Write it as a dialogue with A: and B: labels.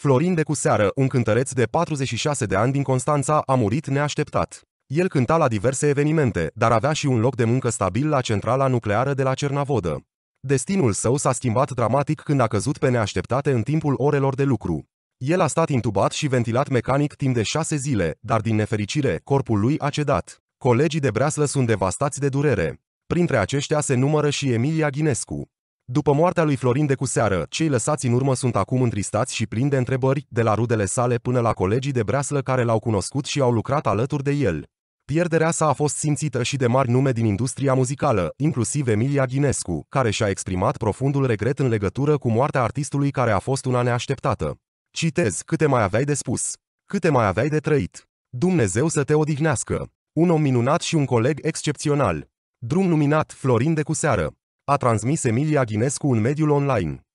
A: Florin de Cuseară, un cântăreț de 46 de ani din Constanța, a murit neașteptat. El cânta la diverse evenimente, dar avea și un loc de muncă stabil la centrala nucleară de la Cernavodă. Destinul său s-a schimbat dramatic când a căzut pe neașteptate în timpul orelor de lucru. El a stat intubat și ventilat mecanic timp de șase zile, dar din nefericire, corpul lui a cedat. Colegii de breaslă sunt devastați de durere. Printre aceștia se numără și Emilia Ghinescu. După moartea lui Florin de Cuseară, cei lăsați în urmă sunt acum întristați și plini de întrebări, de la rudele sale până la colegii de breaslă care l-au cunoscut și au lucrat alături de el. Pierderea sa a fost simțită și de mari nume din industria muzicală, inclusiv Emilia Ghinescu, care și-a exprimat profundul regret în legătură cu moartea artistului care a fost una neașteptată. Citez, câte mai aveai de spus? Câte mai aveai de trăit? Dumnezeu să te odihnească! Un om minunat și un coleg excepțional. Drum luminat, Florin de Cuseară a transmis Emilia Ghinescu în mediul online.